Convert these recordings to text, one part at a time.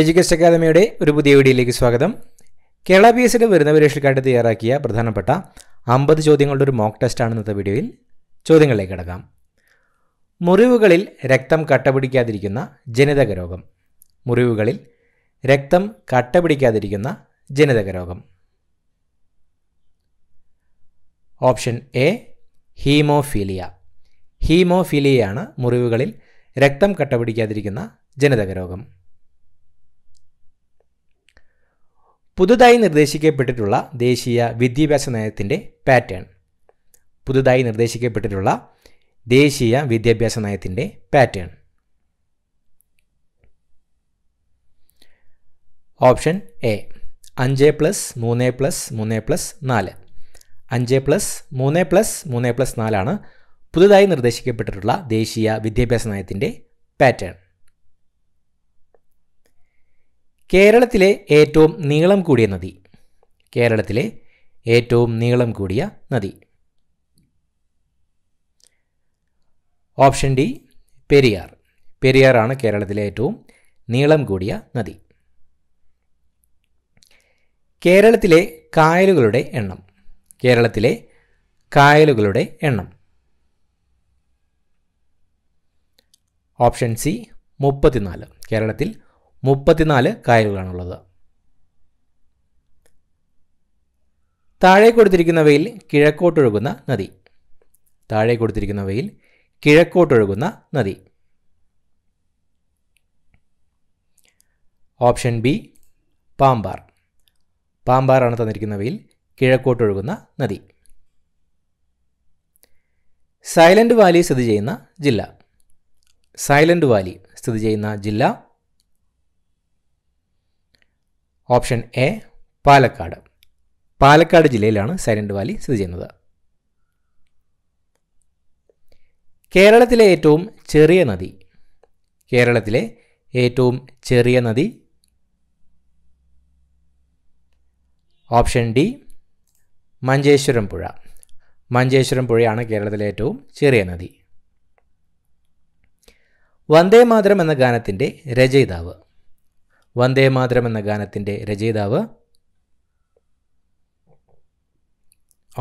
education അക്കാദമിയുടെ ഒരു പുതിയ വീഡിയോയിലേക്ക് സ്വാഗതം കേരള പി എസ് സിയുടെ വരുന്ന പരീക്ഷയ്ക്കായിട്ട് തയ്യാറാക്കിയ പ്രധാനപ്പെട്ട അമ്പത് ചോദ്യങ്ങളുടെ ഒരു മോക്ക് ടെസ്റ്റാണ് ഇന്നത്തെ വീഡിയോയിൽ ചോദ്യങ്ങളിലേക്ക് കിടക്കാം മുറിവുകളിൽ രക്തം കട്ടപിടിക്കാതിരിക്കുന്ന ജനിതക രോഗം മുറിവുകളിൽ രക്തം കട്ടപിടിക്കാതിരിക്കുന്ന ജനിതക രോഗം ഓപ്ഷൻ എ ഹീമോഫീലിയ ഹീമോഫീലിയയാണ് മുറിവുകളിൽ രക്തം കട്ടപിടിക്കാതിരിക്കുന്ന ജനിതക രോഗം പുതുതായി നിർദ്ദേശിക്കപ്പെട്ടിട്ടുള്ള ദേശീയ വിദ്യാഭ്യാസ നയത്തിൻ്റെ പാറ്റേൺ പുതുതായി നിർദ്ദേശിക്കപ്പെട്ടിട്ടുള്ള ദേശീയ വിദ്യാഭ്യാസ നയത്തിൻ്റെ പാറ്റേൺ ഓപ്ഷൻ എ അഞ്ച് പ്ലസ് മൂന്ന് പ്ലസ് മൂന്ന് പ്ലസ് നാല് അഞ്ച് പ്ലസ് മൂന്ന് പ്ലസ് മൂന്ന് പ്ലസ് നാലാണ് പുതുതായി നിർദ്ദേശിക്കപ്പെട്ടിട്ടുള്ള ദേശീയ വിദ്യാഭ്യാസ നയത്തിൻ്റെ പാറ്റേൺ കേരളത്തിലെ ഏറ്റവും നീളം കൂടിയ നദി കേരളത്തിലെ ഏറ്റവും നീളം കൂടിയ നദി ഓപ്ഷൻ ഡി പെരിയാർ പെരിയാറാണ് കേരളത്തിലെ ഏറ്റവും നീളം കൂടിയ നദി കേരളത്തിലെ കായലുകളുടെ എണ്ണം കേരളത്തിലെ കായലുകളുടെ എണ്ണം ഓപ്ഷൻ സി മുപ്പത്തിനാല് കേരളത്തിൽ മുപ്പത്തിനാല് കായലുകളാണുള്ളത് താഴെ കൊടുത്തിരിക്കുന്നവയിൽ കിഴക്കോട്ടൊഴുകുന്ന നദി താഴെ കൊടുത്തിരിക്കുന്നവയിൽ കിഴക്കോട്ടൊഴുകുന്ന നദി ഓപ്ഷൻ ബി പാമ്പാർ പാമ്പാറാണ് തന്നിരിക്കുന്നവയിൽ കിഴക്കോട്ടൊഴുകുന്ന നദി സൈലൻറ്റ് വാലി സ്ഥിതി ചെയ്യുന്ന ജില്ല സൈലൻറ്റ് വാലി സ്ഥിതി ചെയ്യുന്ന ജില്ല ഓപ്ഷൻ എ പാലക്കാട് പാലക്കാട് ജില്ലയിലാണ് സൈലൻറ്റ് വാലി സ്ഥിതി ചെയ്യുന്നത് കേരളത്തിലെ ഏറ്റവും ചെറിയ നദി കേരളത്തിലെ ഏറ്റവും ചെറിയ നദി ഓപ്ഷൻ ഡി മഞ്ചേശ്വരം പുഴ മഞ്ചേശ്വരം പുഴയാണ് കേരളത്തിലെ ഏറ്റവും ചെറിയ നദി വന്ദേ മാതരം എന്ന ഗാനത്തിൻ്റെ രചയിതാവ് വന്ദേ മാതരം എന്ന ഗാനത്തിൻ്റെ രചയിതാവ്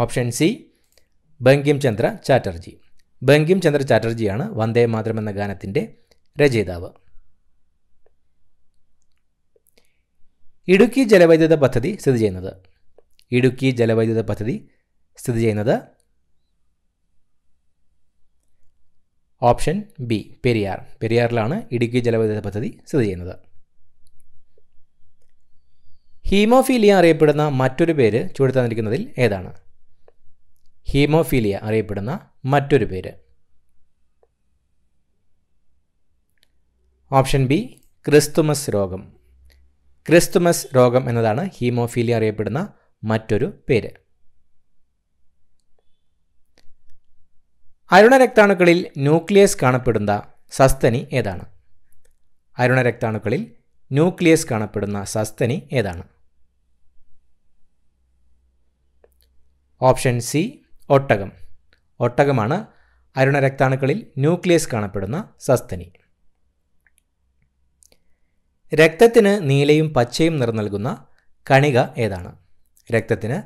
ഓപ്ഷൻ സി ബങ്കിം ചന്ദ്ര ചാറ്റർജി ബങ്കിം ചന്ദ്ര ചാറ്റർജിയാണ് വന്ദേ മാതരം എന്ന ഗാനത്തിൻ്റെ രചയിതാവ് ഇടുക്കി ജലവൈദ്യുത പദ്ധതി സ്ഥിതി ചെയ്യുന്നത് ഇടുക്കി ജലവൈദ്യുത പദ്ധതി സ്ഥിതി ചെയ്യുന്നത് ഓപ്ഷൻ ബി പെരിയാർ പെരിയാറിലാണ് ഇടുക്കി ജലവൈദ്യുത പദ്ധതി സ്ഥിതി ചെയ്യുന്നത് ഹീമോഫീലിയ അറിയപ്പെടുന്ന മറ്റൊരു പേര് ചുവടി തന്നിരിക്കുന്നതിൽ ഏതാണ് ഹീമോഫീലിയ അറിയപ്പെടുന്ന മറ്റൊരു പേര് ഓപ്ഷൻ ബി ക്രിസ്തുമസ് രോഗം ക്രിസ്തുമസ് രോഗം എന്നതാണ് ഹീമോഫീലിയ അറിയപ്പെടുന്ന മറ്റൊരു പേര് അരുണരക്താണുക്കളിൽ ന്യൂക്ലിയസ് കാണപ്പെടുന്ന സസ്തനി ഏതാണ് അരുണരക്താണുക്കളിൽ ന്യൂക്ലിയസ് കാണപ്പെടുന്ന സസ്തനി ഏതാണ് ഓപ്ഷൻ സി ഒട്ടകം ഒട്ടകമാണ് അരുണരക്താണുക്കളിൽ ന്യൂക്ലിയസ് കാണപ്പെടുന്ന സസ്തനി രക്തത്തിന് നീലയും പച്ചയും നിറം നൽകുന്ന കണിക ഏതാണ് രക്തത്തിന്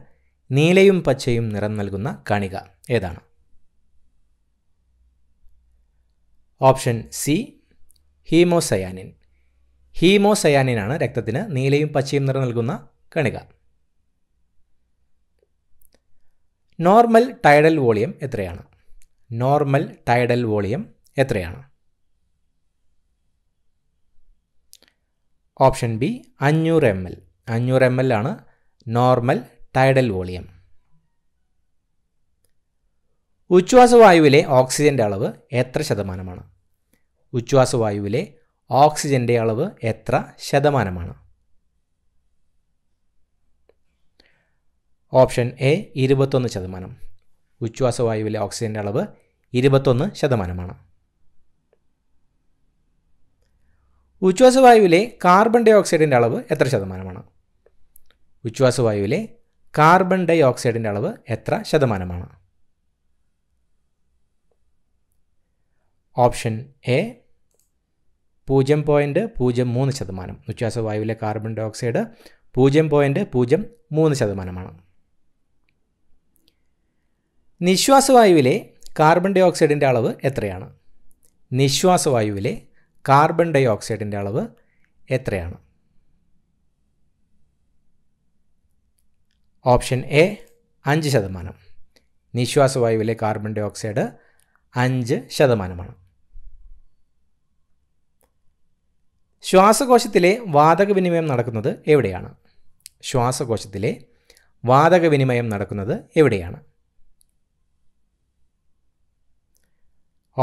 നീലയും പച്ചയും നിറം നൽകുന്ന കണിക ഏതാണ് ഓപ്ഷൻ സി ഹീമോസയാനിൻ ഹീമോസയാനിനാണ് രക്തത്തിന് നീലയും പച്ചയും നിറം നൽകുന്ന കണിക നോർമൽ ടൈഡൽ വോളിയം എത്രയാണ് നോർമൽ ടൈഡൽ വോളിയം എത്രയാണ് ഓപ്ഷൻ ബി അഞ്ഞൂറ് എം എൽ അഞ്ഞൂറ് എം എൽ ആണ് നോർമൽ ടൈഡൽ വോളിയം ഉച്ഛ്വാസവായുവിലെ ഓക്സിജൻ്റെ അളവ് എത്ര ശതമാനമാണ് ഉച്ഛ്വാസവായുവിലെ ഓക്സിജൻ്റെ അളവ് എത്ര ശതമാനമാണ് ഓപ്ഷൻ എ ഇരുപത്തൊന്ന് ശതമാനം ഉച്ഛ്വാസവായുവിലെ ഓക്സിജൻ്റെ അളവ് ഇരുപത്തൊന്ന് ശതമാനമാണ് ഉച്ഛ്വാസവായുവിലെ കാർബൺ ഡൈ ഓക്സൈഡിൻ്റെ അളവ് എത്ര ശതമാനമാണ് ഉച്ഛ്വാസവായുവിലെ കാർബൺ ഡൈ ഓക്സൈഡിൻ്റെ അളവ് എത്ര ശതമാനമാണ് ഓപ്ഷൻ എ പൂജ്യം പോയിൻറ്റ് പൂജ്യം മൂന്ന് ശതമാനം ഉച്ഛ്വാസവായുവിലെ കാർബൺ ഡൈ ഓക്സൈഡ് പൂജ്യം പോയിൻറ്റ് പൂജ്യം മൂന്ന് ശതമാനമാണ് നിശ്വാസവായുവിലെ കാർബൺ ഡൈ ഓക്സൈഡിൻ്റെ അളവ് എത്രയാണ് നിശ്വാസവായുവിലെ കാർബൺ ഡൈ ഓക്സൈഡിൻ്റെ അളവ് എത്രയാണ് ഓപ്ഷൻ എ അഞ്ച് ശതമാനം നിശ്വാസവായുവിലെ കാർബൺ ഡൈ ഓക്സൈഡ് അഞ്ച് ശതമാനമാണ് ശ്വാസകോശത്തിലെ വാതകവിനിമയം നടക്കുന്നത് എവിടെയാണ് ശ്വാസകോശത്തിലെ വാതകവിനിമയം നടക്കുന്നത് എവിടെയാണ്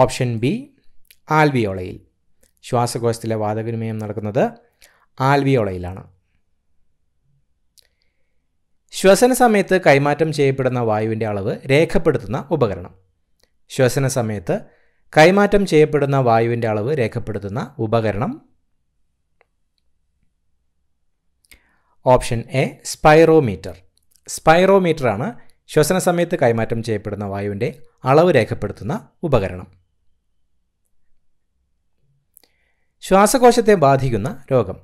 ഓപ്ഷൻ ബി ആൽവിയോളയിൽ ശ്വാസകോശത്തിലെ വാതവിനിമയം നടക്കുന്നത് ആൽവിയോളയിലാണ് ശ്വസന സമയത്ത് കൈമാറ്റം ചെയ്യപ്പെടുന്ന വായുവിൻ്റെ അളവ് രേഖപ്പെടുത്തുന്ന ഉപകരണം ശ്വസന സമയത്ത് കൈമാറ്റം ചെയ്യപ്പെടുന്ന വായുവിൻ്റെ അളവ് രേഖപ്പെടുത്തുന്ന ഉപകരണം ഓപ്ഷൻ എ സ്പൈറോമീറ്റർ സ്പൈറോമീറ്ററാണ് ശ്വസന സമയത്ത് കൈമാറ്റം ചെയ്യപ്പെടുന്ന വായുവിൻ്റെ അളവ് രേഖപ്പെടുത്തുന്ന ഉപകരണം ശ്വാസകോശത്തെ ബാധിക്കുന്ന രോഗം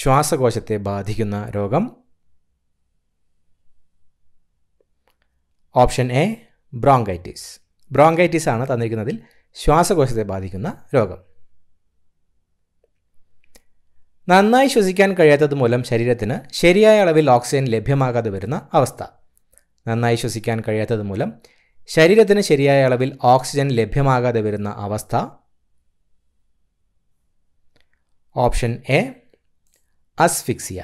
ശ്വാസകോശത്തെ ബാധിക്കുന്ന രോഗം ഓപ്ഷൻ എ ബ്രോങ്കൈറ്റിസ് ബ്രോങ്കൈറ്റിസ് ആണ് തന്നിരിക്കുന്നതിൽ ശ്വാസകോശത്തെ ബാധിക്കുന്ന രോഗം നന്നായി ശ്വസിക്കാൻ കഴിയാത്തത് മൂലം ശരീരത്തിന് ശരിയായ അളവിൽ ഓക്സിജൻ ലഭ്യമാകാതെ വരുന്ന അവസ്ഥ നന്നായി ശ്വസിക്കാൻ കഴിയാത്തത് മൂലം ശരീരത്തിന് ശരിയായ അളവിൽ ഓക്സിജൻ ലഭ്യമാകാതെ വരുന്ന അവസ്ഥ ഓപ്ഷൻ എ അസ്ഫിക്സിയ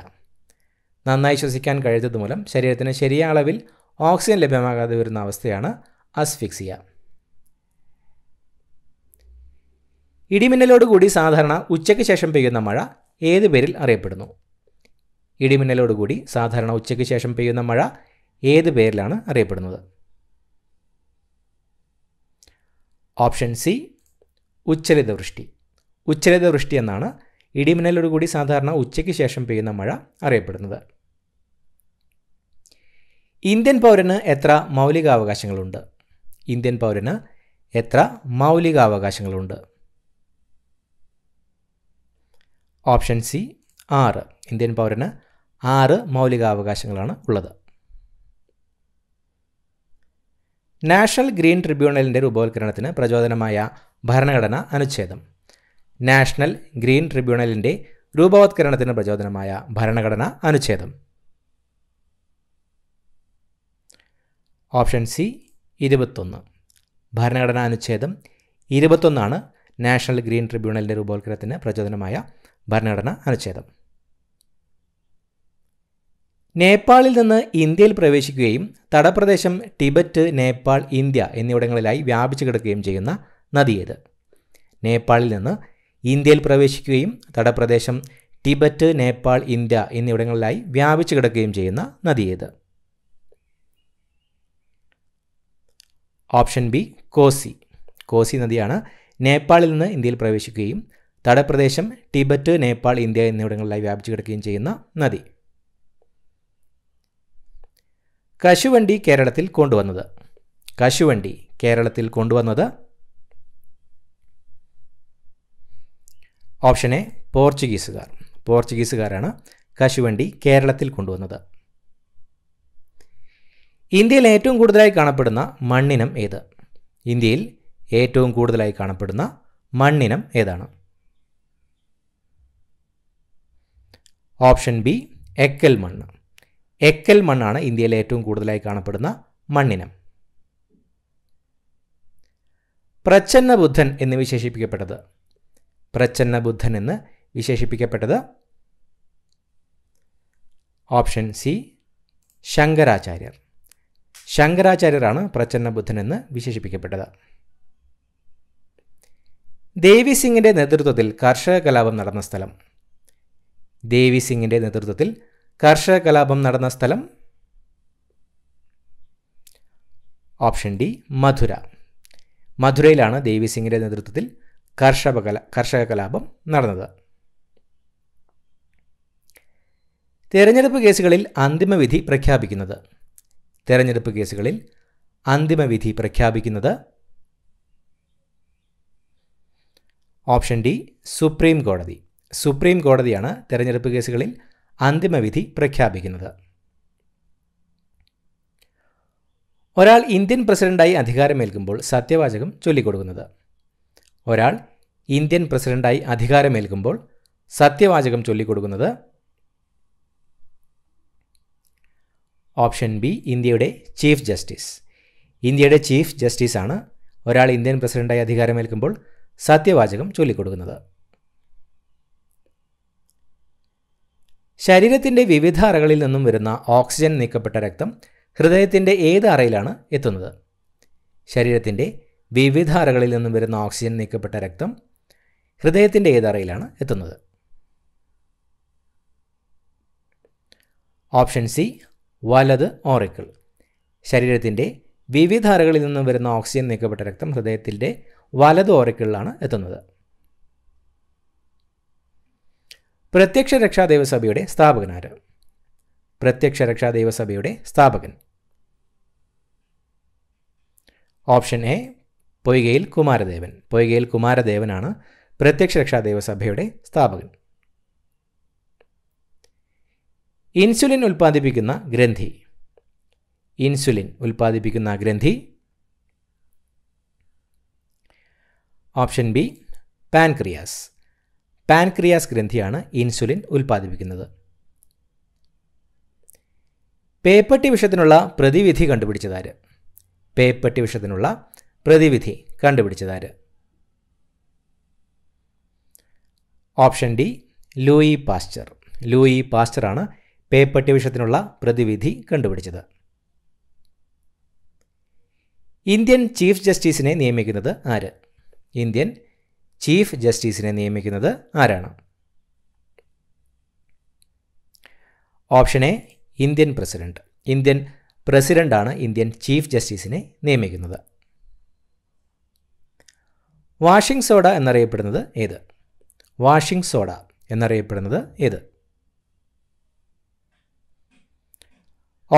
നന്നായി ശ്വസിക്കാൻ കഴിയാത്തത് മൂലം ശരീരത്തിന് ശരിയായ അളവിൽ ഓക്സിജൻ ലഭ്യമാകാതെ വരുന്ന അവസ്ഥയാണ് അസ്ഫിക്സിയ ഇടിമിന്നലോടുകൂടി സാധാരണ ഉച്ചയ്ക്ക് ശേഷം പെയ്യുന്ന മഴ ഏത് പേരിൽ അറിയപ്പെടുന്നു ഇടിമിന്നലോടുകൂടി സാധാരണ ഉച്ചയ്ക്ക് ശേഷം പെയ്യുന്ന മഴ ഏത് പേരിലാണ് അറിയപ്പെടുന്നത് ഓപ്ഷൻ സി ഉച്ചലിത വൃഷ്ടി ഉച്ചലിത വൃഷ്ടി എന്നാണ് ഇടിമിന്നലോടുകൂടി സാധാരണ ഉച്ചയ്ക്ക് ശേഷം പെയ്യുന്ന മഴ അറിയപ്പെടുന്നത് ഇന്ത്യൻ പൗരന് എത്ര മൗലികാവകാശങ്ങളുണ്ട് ഇന്ത്യൻ പൗരന് എത്ര മൗലികാവകാശങ്ങളുണ്ട് ഓപ്ഷൻ സി ആറ് ഇന്ത്യൻ പൗരന് ആറ് മൗലികാവകാശങ്ങളാണ് ഉള്ളത് നാഷണൽ ഗ്രീൻ ട്രിബ്യൂണലിൻ്റെ രൂപവൽക്കരണത്തിന് പ്രചോദനമായ ഭരണഘടന അനുച്ഛേദം നാഷണൽ ഗ്രീൻ ട്രിബ്യൂണലിൻ്റെ രൂപവത്കരണത്തിന് പ്രചോദനമായ ഭരണഘടന അനുച്ഛേദം ഓപ്ഷൻ സി ഇരുപത്തൊന്ന് ഭരണഘടനാ അനുച്ഛേദം ഇരുപത്തൊന്നാണ് നാഷണൽ ഗ്രീൻ ട്രിബ്യൂണലിൻ്റെ രൂപവത്കരണത്തിന് പ്രചോദനമായ ഭരണഘടനാ അനുച്ഛേദം നേപ്പാളിൽ നിന്ന് ഇന്ത്യയിൽ പ്രവേശിക്കുകയും തടപ്രദേശം ടിബറ്റ് നേപ്പാൾ ഇന്ത്യ എന്നിവിടങ്ങളിലായി വ്യാപിച്ചു കിടക്കുകയും ചെയ്യുന്ന നദിയേത് നേപ്പാളിൽ നിന്ന് ഇന്ത്യയിൽ പ്രവേശിക്കുകയും തടപ്രദേശം ടിബറ്റ് നേപ്പാൾ ഇന്ത്യ എന്നിവിടങ്ങളിലായി വ്യാപിച്ചു കിടക്കുകയും ചെയ്യുന്ന നദിയേത് ഓപ്ഷൻ ബി കോസി കോസി നദിയാണ് നേപ്പാളിൽ നിന്ന് ഇന്ത്യയിൽ പ്രവേശിക്കുകയും തടപ്രദേശം ടിബറ്റ് നേപ്പാൾ ഇന്ത്യ എന്നിവിടങ്ങളിലായി വ്യാപിച്ചു കിടക്കുകയും ചെയ്യുന്ന നദി കശുവണ്ടി കേരളത്തിൽ കൊണ്ടുവന്നത് കശുവണ്ടി കേരളത്തിൽ കൊണ്ടുവന്നത് ഓപ്ഷൻ എ പോർച്ചുഗീസുകാർ പോർച്ചുഗീസുകാരാണ് കശുവണ്ടി കേരളത്തിൽ കൊണ്ടുവന്നത് ഇന്ത്യയിൽ ഏറ്റവും കൂടുതലായി കാണപ്പെടുന്ന മണ്ണിനം ഏത് ഇന്ത്യയിൽ ഏറ്റവും കൂടുതലായി കാണപ്പെടുന്ന മണ്ണിനം ഏതാണ് ഓപ്ഷൻ ബി എക്കൽ മണ്ണ് എക്കൽ മണ്ണാണ് ഇന്ത്യയിൽ ഏറ്റവും കൂടുതലായി കാണപ്പെടുന്ന മണ്ണിനം പ്രച്ഛന്ന ബുദ്ധൻ എന്ന് വിശേഷിപ്പിക്കപ്പെട്ടത് പ്രച്ഛന്ന ബുദ്ധൻ എന്ന് വിശേഷിപ്പിക്കപ്പെട്ടത് ഓപ്ഷൻ സി ശങ്കരാചാര്യർ ശങ്കരാചാര്യരാണ് പ്രച്ഛന്ന ബുദ്ധൻ എന്ന് വിശേഷിപ്പിക്കപ്പെട്ടത് ദേവി സിംഗിൻ്റെ നേതൃത്വത്തിൽ കർഷക കലാപം നടന്ന സ്ഥലം ദേവി സിംഗിൻ്റെ നേതൃത്വത്തിൽ കർഷക കലാപം നടന്ന സ്ഥലം ഓപ്ഷൻ ഡി മധുര മധുരയിലാണ് ദേവി സിംഗിൻ്റെ നേതൃത്വത്തിൽ കർഷക കർഷക കലാപം നടന്നത് തെരഞ്ഞെടുപ്പ് കേസുകളിൽ അന്തിമവിധി പ്രഖ്യാപിക്കുന്നത് തെരഞ്ഞെടുപ്പ് കേസുകളിൽ അന്തിമവിധി പ്രഖ്യാപിക്കുന്നത് ഓപ്ഷൻ ഡി സുപ്രീം കോടതി സുപ്രീം കോടതിയാണ് തെരഞ്ഞെടുപ്പ് കേസുകളിൽ അന്തിമവിധി പ്രഖ്യാപിക്കുന്നത് ഒരാൾ ഇന്ത്യൻ പ്രസിഡന്റായി അധികാരമേൽക്കുമ്പോൾ സത്യവാചകം ചൊല്ലിക്കൊടുക്കുന്നത് ഒരാൾ ഇന്ത്യൻ പ്രസിഡന്റായി അധികാരമേൽക്കുമ്പോൾ സത്യവാചകം ചൊല്ലിക്കൊടുക്കുന്നത് ഓപ്ഷൻ ബി ഇന്ത്യയുടെ ചീഫ് ജസ്റ്റിസ് ഇന്ത്യയുടെ ചീഫ് ജസ്റ്റിസാണ് ഒരാൾ ഇന്ത്യൻ പ്രസിഡന്റായി അധികാരമേൽക്കുമ്പോൾ സത്യവാചകം ചൊല്ലിക്കൊടുക്കുന്നത് ശരീരത്തിൻ്റെ വിവിധ അറകളിൽ നിന്നും വരുന്ന ഓക്സിജൻ നീക്കപ്പെട്ട രക്തം ഹൃദയത്തിൻ്റെ ഏത് അറയിലാണ് എത്തുന്നത് ശരീരത്തിൻ്റെ വിവിധ അറകളിൽ നിന്നും വരുന്ന ഓക്സിജൻ നീക്കപ്പെട്ട രക്തം ഹൃദയത്തിൻ്റെ ഏതറയിലാണ് എത്തുന്നത് ഓപ്ഷൻ സി വലത് ഓറിക്കിൾ ശരീരത്തിൻ്റെ അറകളിൽ നിന്നും വരുന്ന ഓക്സിജൻ നീക്കപ്പെട്ട രക്തം ഹൃദയത്തിൻ്റെ വലത് ഓറിക്കിളിലാണ് എത്തുന്നത് പ്രത്യക്ഷ രക്ഷാ ദൈവസഭയുടെ സ്ഥാപകനാര് പ്രത്യക്ഷ രക്ഷാ ദൈവസഭയുടെ സ്ഥാപകൻ ഓപ്ഷൻ എ പൊയ്കയിൽ കുമാരദേവൻ പൊയ്കയിൽ കുമാരദേവനാണ് പ്രത്യക്ഷ രക്ഷാ ദേവസഭയുടെ സ്ഥാപകൻ ഇൻസുലിൻ ഉൽപ്പാദിപ്പിക്കുന്ന ഗ്രന്ഥി ഇൻസുലിൻ ഉൽപ്പാദിപ്പിക്കുന്ന ഗ്രന്ഥി ഓപ്ഷൻ ബി പാൻക്രിയാസ് പാൻക്രിയാസ് ഗ്രന്ഥിയാണ് ഇൻസുലിൻ ഉൽപ്പാദിപ്പിക്കുന്നത് പേപ്പട്ടി വിഷത്തിനുള്ള പ്രതിവിധി കണ്ടുപിടിച്ചതാര് പേപ്പട്ടി വിഷത്തിനുള്ള പ്രതിവിധി കണ്ടുപിടിച്ചതാര് option D Louis Pasteur Louis പാസ്ചറാണ് പേപ്പട്ടിവിഷത്തിനുള്ള പ്രതിവിധി കണ്ടുപിടിച്ചത് ഇന്ത്യൻ ചീഫ് ജസ്റ്റിസിനെ നിയമിക്കുന്നത് ആര് ഇന്ത്യൻ ചീഫ് ജസ്റ്റിസിനെ നിയമിക്കുന്നത് ആരാണ് option A Indian president Indian പ്രസിഡന്റാണ് ഇന്ത്യൻ ചീഫ് ജസ്റ്റിസിനെ നിയമിക്കുന്നത് വാഷിംഗ് സോഡ എന്നറിയപ്പെടുന്നത് ഏത് വാഷിംഗ് സോഡ എന്നറിയപ്പെടുന്നത് ഏത്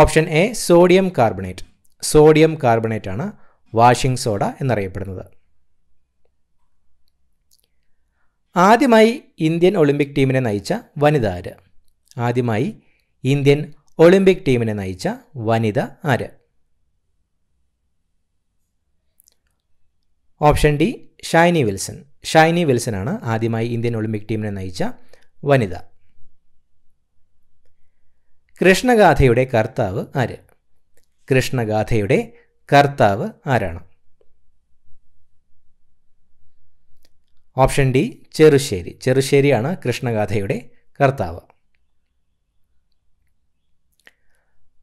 option A sodium carbonate sodium carbonate ആണ് വാഷിംഗ് സോഡ എന്നറിയപ്പെടുന്നത് ആദ്യമായി ഇന്ത്യൻ ഒളിമ്പിക് ടീമിനെ നയിച്ച വനിത ആര് ആദ്യമായി ഇന്ത്യൻ ഒളിമ്പിക് ടീമിനെ നയിച്ച വനിത ആര് ഓപ്ഷൻ ഡി ഷൈനി വിൽസൺ ഷൈനി വിൽസൺ ആണ് ആദ്യമായി ഇന്ത്യൻ ഒളിമ്പിക് ടീമിനെ നയിച്ച വനിത കൃഷ്ണഗാഥയുടെ കർത്താവ് ആര് കൃഷ്ണഗാഥയുടെ കർത്താവ് ആരാണ് ഓപ്ഷൻ ഡി ചെറുശ്ശേരി ചെറുശ്ശേരിയാണ് കൃഷ്ണഗാഥയുടെ കർത്താവ്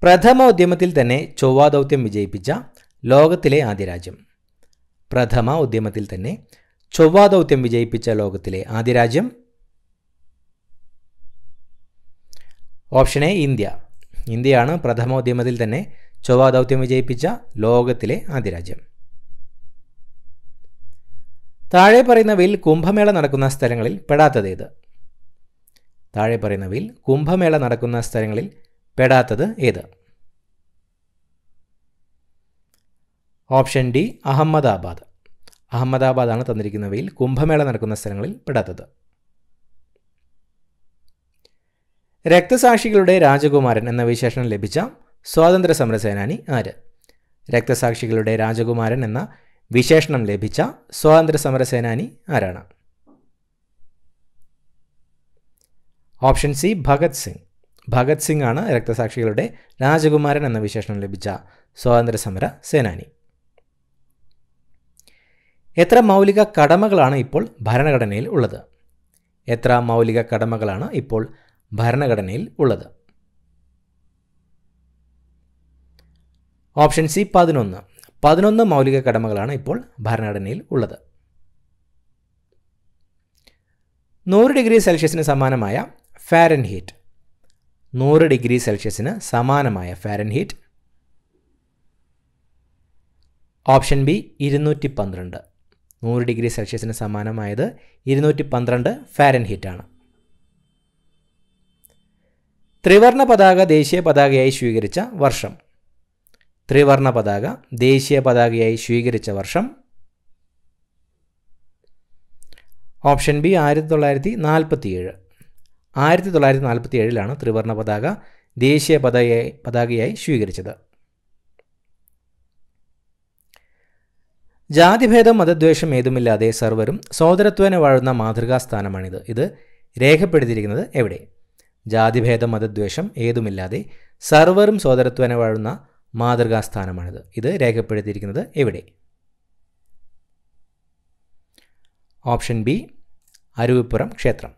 പ്രഥമ ഉദ്യമത്തിൽ തന്നെ ചൊവ്വാ ദൗത്യം വിജയിപ്പിച്ച ലോകത്തിലെ ആദ്യ രാജ്യം പ്രഥമ ഉദ്യമത്തിൽ തന്നെ ചൊവ്വാ ദൗത്യം വിജയിപ്പിച്ച ലോകത്തിലെ ആദ്യ രാജ്യം ഓപ്ഷൻ എ ഇന്ത്യ ഇന്ത്യയാണ് പ്രഥമ ഉദ്യമത്തിൽ തന്നെ ചൊവ്വാ ദൗത്യം വിജയിപ്പിച്ച ലോകത്തിലെ ആദ്യ രാജ്യം താഴെ പറയുന്നവയിൽ കുംഭമേള നടക്കുന്ന സ്ഥലങ്ങളിൽ ഏത് താഴെ പറയുന്നവയിൽ കുംഭമേള നടക്കുന്ന സ്ഥലങ്ങളിൽ പെടാത്തത് ഏത് ഓപ്ഷൻ ഡി അഹമ്മദാബാദ് അഹമ്മദാബാദാണ് തന്നിരിക്കുന്നവയിൽ കുംഭമേള നടക്കുന്ന സ്ഥലങ്ങളിൽ പെടാത്തത് രക്തസാക്ഷികളുടെ രാജകുമാരൻ എന്ന വിശേഷണം ലഭിച്ച സ്വാതന്ത്ര്യ സമര സേനാനി ആര് രക്തസാക്ഷികളുടെ രാജകുമാരൻ എന്ന വിശേഷണം ലഭിച്ച സ്വാതന്ത്ര്യ സമര സേനാനി ആരാണ് ഓപ്ഷൻ സി ഭഗത് സിംഗ് ഭഗത് സിംഗ് ആണ് രക്തസാക്ഷികളുടെ രാജകുമാരൻ എന്ന വിശേഷണം ലഭിച്ച സ്വാതന്ത്ര്യ സമര സേനാനി എത്ര മൗലിക കടമകളാണ് ഇപ്പോൾ ഭരണഘടനയിൽ ഉള്ളത് എത്ര മൗലിക കടമകളാണ് ഇപ്പോൾ ഭരണഘടനയിൽ ഉള്ളത് ഓപ്ഷൻ സി പതിനൊന്ന് പതിനൊന്ന് മൗലിക കടമകളാണ് ഇപ്പോൾ ഭരണഘടനയിൽ ഉള്ളത് നൂറ് ഡിഗ്രി സെൽഷ്യസിന് സമാനമായ ഫാരൻ ഹീറ്റ് നൂറ് ഡിഗ്രി സെൽഷ്യസിന് സമാനമായ ഫാരൻ ഹീറ്റ് ഓപ്ഷൻ ബി ഇരുന്നൂറ്റി പന്ത്രണ്ട് നൂറ് ഡിഗ്രി സെൽഷ്യസിന് സമാനമായത് ഇരുന്നൂറ്റി പന്ത്രണ്ട് ഫാരൻ ഹീറ്റാണ് ത്രിവർണ പതാക ദേശീയ പതാകയായി സ്വീകരിച്ച വർഷം ത്രിവർണ പതാക ദേശീയ പതാകയായി സ്വീകരിച്ച വർഷം ഓപ്ഷൻ ബി ആയിരത്തി തൊള്ളായിരത്തി നാൽപ്പത്തിയേഴ് ആയിരത്തി തൊള്ളായിരത്തി നാൽപ്പത്തി ഏഴിലാണ് ത്രിവർണ പതാക ദേശീയ പതാകയായി പതാകയായി സ്വീകരിച്ചത് ജാതിഭേദം മതദ്വേഷം ഏതുമില്ലാതെ സർവരും സോദരത്വനെ വാഴുന്ന മാതൃകാ സ്ഥാനമാണിത് ഇത് രേഖപ്പെടുത്തിയിരിക്കുന്നത് എവിടെ ജാതിഭേദം മതദ്വേഷം ഏതുമില്ലാതെ സർവരും സോദരത്വനെ വാഴുന്ന മാതൃകാ സ്ഥാനമാണിത് ഇത് രേഖപ്പെടുത്തിയിരിക്കുന്നത് എവിടെ ഓപ്ഷൻ ബി അരുവിപ്പുറം ക്ഷേത്രം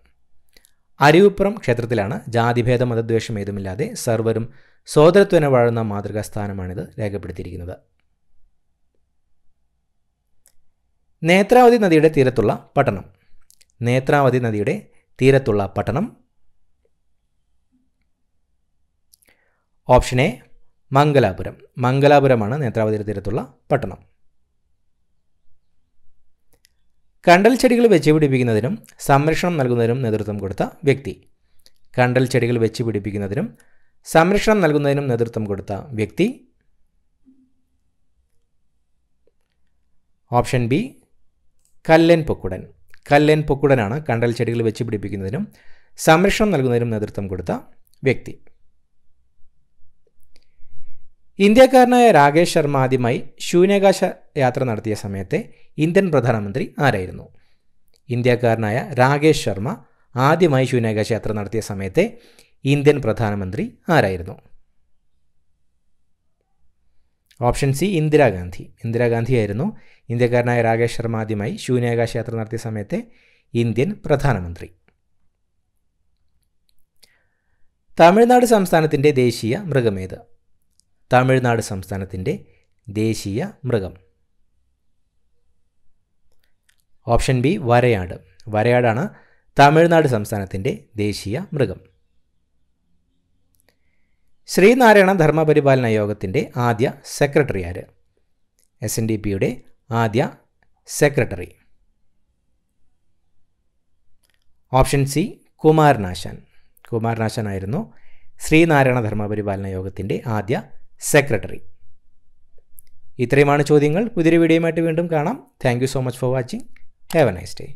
അരുവിപ്പുറം ക്ഷേത്രത്തിലാണ് ജാതിഭേദ മതദ്വേഷം ഏതുമില്ലാതെ സർവരും സോദരത്വനെ വാഴുന്ന മാതൃകാ സ്ഥാനമാണിത് രേഖപ്പെടുത്തിയിരിക്കുന്നത് നേത്രാവതി നദിയുടെ തീരത്തുള്ള പട്ടണം നേത്രാവതി നദിയുടെ തീരത്തുള്ള പട്ടണം ഓപ്ഷൻ എ മംഗലാപുരം മംഗലാപുരമാണ് നേത്രാവതിയുടെ തീരത്തുള്ള പട്ടണം കണ്ടൽ ചെടികൾ വെച്ച് പിടിപ്പിക്കുന്നതിനും സംരക്ഷണം നൽകുന്നതിനും നേതൃത്വം കൊടുത്ത വ്യക്തി കണ്ടൽ ചെടികൾ വെച്ച് പിടിപ്പിക്കുന്നതിനും സംരക്ഷണം നൽകുന്നതിനും നേതൃത്വം കൊടുത്ത വ്യക്തി ഓപ്ഷൻ ബി കല്ലൻ പൊക്കുടൻ കല്ലൻ പൊക്കുടനാണ് കണ്ടൽ ചെടികൾ വെച്ച് പിടിപ്പിക്കുന്നതിനും സംരക്ഷണം നൽകുന്നതിനും നേതൃത്വം കൊടുത്ത വ്യക്തി ഇന്ത്യക്കാരനായ രാകേഷ് ശർമ്മ ആദ്യമായി ശൂന്യാകാശ യാത്ര നടത്തിയ സമയത്തെ ഇന്ത്യൻ പ്രധാനമന്ത്രി ആരായിരുന്നു ഇന്ത്യക്കാരനായ രാകേഷ് ശർമ്മ ആദ്യമായി ശൂന്യാകാശ യാത്ര നടത്തിയ സമയത്തെ ഇന്ത്യൻ പ്രധാനമന്ത്രി ആരായിരുന്നു ഓപ്ഷൻ സി ഇന്ദിരാഗാന്ധി ഇന്ദിരാഗാന്ധിയായിരുന്നു ഇന്ത്യക്കാരനായ രാകേഷ് ശർമ്മ ആദ്യമായി ശൂന്യാകാശ യാത്ര നടത്തിയ സമയത്തെ ഇന്ത്യൻ പ്രധാനമന്ത്രി തമിഴ്നാട് സംസ്ഥാനത്തിൻ്റെ ദേശീയ മൃഗമേത് തമിഴ്നാട് സംസ്ഥാനത്തിൻ്റെ ദേശീയ മൃഗം ഓപ്ഷൻ ബി വരയാട് വരയാടാണ് തമിഴ്നാട് സംസ്ഥാനത്തിൻ്റെ ദേശീയ മൃഗം ശ്രീനാരായണ ധർമ്മപരിപാലന യോഗത്തിൻ്റെ ആദ്യ സെക്രട്ടറി ആര് എസ് എൻ ഡി പിയുടെ ആദ്യ secretary option C Kumaranasan കുമാരനാശാനായിരുന്നു Sreenarayana ധർമ്മപരിപാലന യോഗത്തിൻ്റെ ആദ്യ സെക്രട്ടറി ഇത്രയുമാണ് ചോദ്യങ്ങൾ പുതിയൊരു വീഡിയോയുമായിട്ട് വീണ്ടും കാണാം thank so much for watching have A nice day